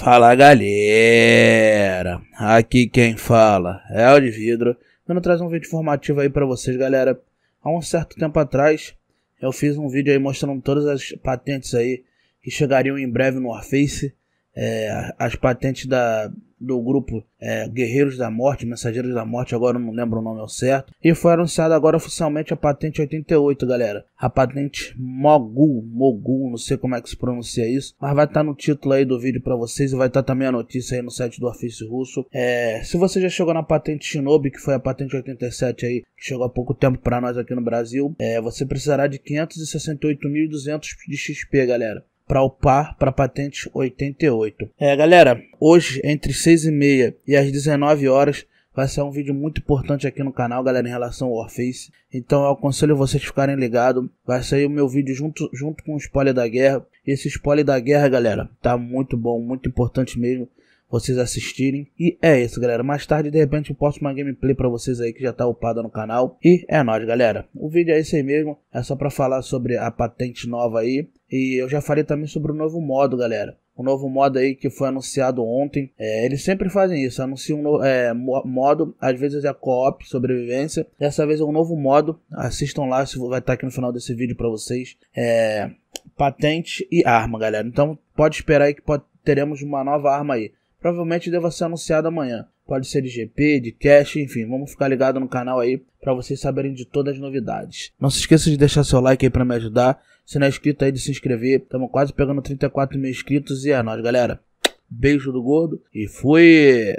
Fala galera, aqui quem fala é o de vidro, dando traz um vídeo informativo aí para vocês galera. Há um certo tempo atrás eu fiz um vídeo aí mostrando todas as patentes aí que chegariam em breve no Warface, é, as patentes da do grupo é, Guerreiros da Morte, Mensageiros da Morte, agora não lembro o nome ao certo. E foi anunciada agora oficialmente a patente 88, galera. A patente Mogul, Mogul, não sei como é que se pronuncia isso, mas vai estar tá no título aí do vídeo para vocês e vai estar tá também a notícia aí no site do Ofício Russo. É, se você já chegou na patente Shinobi, que foi a patente 87 aí, que chegou há pouco tempo para nós aqui no Brasil, é, você precisará de 568.200 de XP, galera para o par para patentes 88. É, galera, hoje entre 6 e meia e as 19 horas vai ser um vídeo muito importante aqui no canal, galera, em relação ao Warface. Então eu aconselho vocês ficarem ligados. Vai sair o meu vídeo junto, junto com o spoiler da guerra. Esse spoiler da guerra, galera, tá muito bom, muito importante mesmo vocês assistirem. E é isso, galera. Mais tarde, de repente, eu posto uma gameplay para vocês aí que já tá upada no canal. E é nóis, galera. O vídeo é esse aí mesmo. É só para falar sobre a patente nova aí. E eu já falei também sobre o novo modo, galera. O novo modo aí que foi anunciado ontem. É, eles sempre fazem isso. Anunciam um novo, é, modo, às vezes é co-op, sobrevivência. Dessa vez é um novo modo. Assistam lá, vai estar tá aqui no final desse vídeo para vocês. É, patente e arma, galera. Então pode esperar aí que pode, teremos uma nova arma aí. Provavelmente deva ser anunciado amanhã. Pode ser de GP, de cash, enfim, vamos ficar ligado no canal aí para vocês saberem de todas as novidades. Não se esqueça de deixar seu like aí para me ajudar. Se não é inscrito aí, de se inscrever. Estamos quase pegando 34 mil inscritos e é nóis, galera. Beijo do gordo e fui!